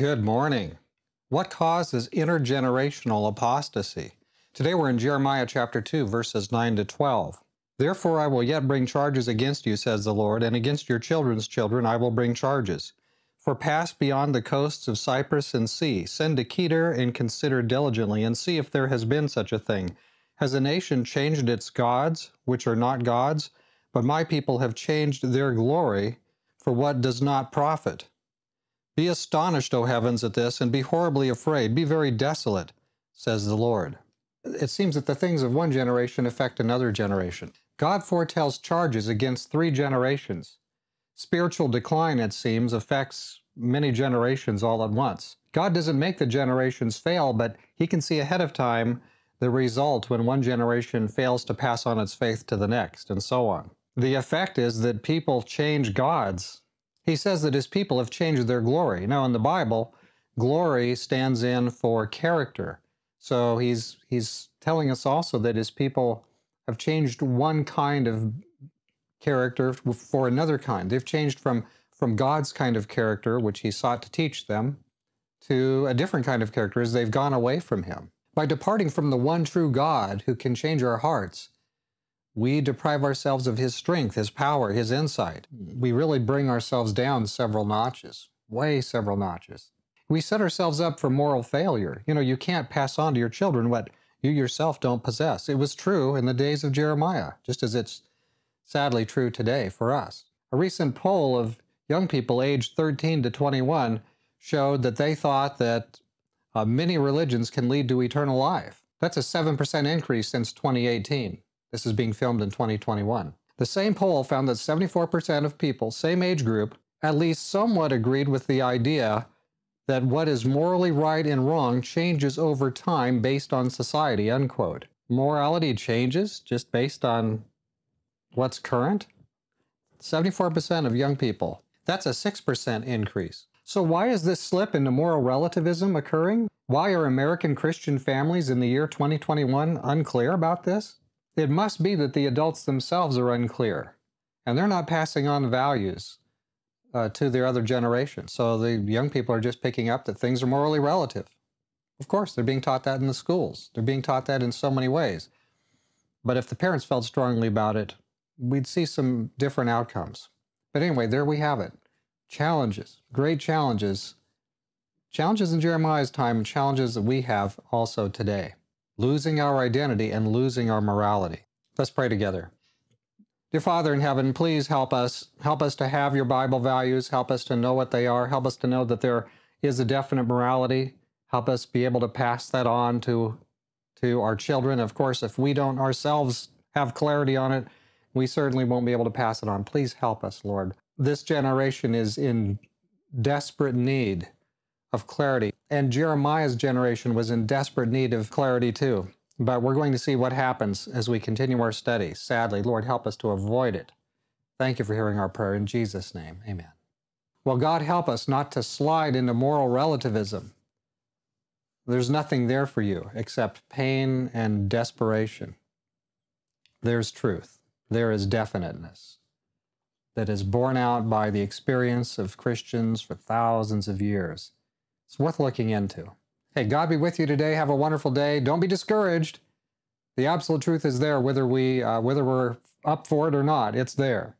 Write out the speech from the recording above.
Good morning. What causes intergenerational apostasy? Today we're in Jeremiah chapter 2, verses 9 to 12. Therefore, I will yet bring charges against you, says the Lord, and against your children's children I will bring charges. For pass beyond the coasts of Cyprus and see, send to Kedar and consider diligently, and see if there has been such a thing. Has a nation changed its gods, which are not gods? But my people have changed their glory for what does not profit. Be astonished, O heavens, at this, and be horribly afraid. Be very desolate, says the Lord. It seems that the things of one generation affect another generation. God foretells charges against three generations. Spiritual decline, it seems, affects many generations all at once. God doesn't make the generations fail, but He can see ahead of time the result when one generation fails to pass on its faith to the next, and so on. The effect is that people change gods he says that his people have changed their glory. Now, in the Bible, glory stands in for character. So he's he's telling us also that his people have changed one kind of character for another kind. They've changed from from God's kind of character, which he sought to teach them, to a different kind of character as they've gone away from him. By departing from the one true God who can change our hearts, we deprive ourselves of his strength, his power, his insight. Hmm. We really bring ourselves down several notches, way several notches. We set ourselves up for moral failure. You know, you can't pass on to your children what you yourself don't possess. It was true in the days of Jeremiah, just as it's sadly true today for us. A recent poll of young people aged 13 to 21 showed that they thought that uh, many religions can lead to eternal life. That's a 7% increase since 2018. This is being filmed in 2021. The same poll found that 74% of people, same age group, at least somewhat agreed with the idea that what is morally right and wrong changes over time based on society, unquote. Morality changes just based on what's current? 74% of young people. That's a 6% increase. So why is this slip into moral relativism occurring? Why are American Christian families in the year 2021 unclear about this? It must be that the adults themselves are unclear and they're not passing on values uh, to their other generation. So the young people are just picking up that things are morally relative. Of course, they're being taught that in the schools, they're being taught that in so many ways. But if the parents felt strongly about it, we'd see some different outcomes. But anyway, there we have it challenges, great challenges. Challenges in Jeremiah's time, challenges that we have also today losing our identity and losing our morality. Let's pray together. Dear Father in heaven, please help us. Help us to have your Bible values. Help us to know what they are. Help us to know that there is a definite morality. Help us be able to pass that on to, to our children. Of course, if we don't ourselves have clarity on it, we certainly won't be able to pass it on. Please help us, Lord. This generation is in desperate need of clarity. And Jeremiah's generation was in desperate need of clarity too. But we're going to see what happens as we continue our study. Sadly, Lord, help us to avoid it. Thank you for hearing our prayer in Jesus' name. Amen. Well, God, help us not to slide into moral relativism. There's nothing there for you except pain and desperation. There's truth, there is definiteness that is borne out by the experience of Christians for thousands of years. It's worth looking into. Hey, God be with you today. Have a wonderful day. Don't be discouraged. The absolute truth is there, whether we uh, whether we're up for it or not. It's there.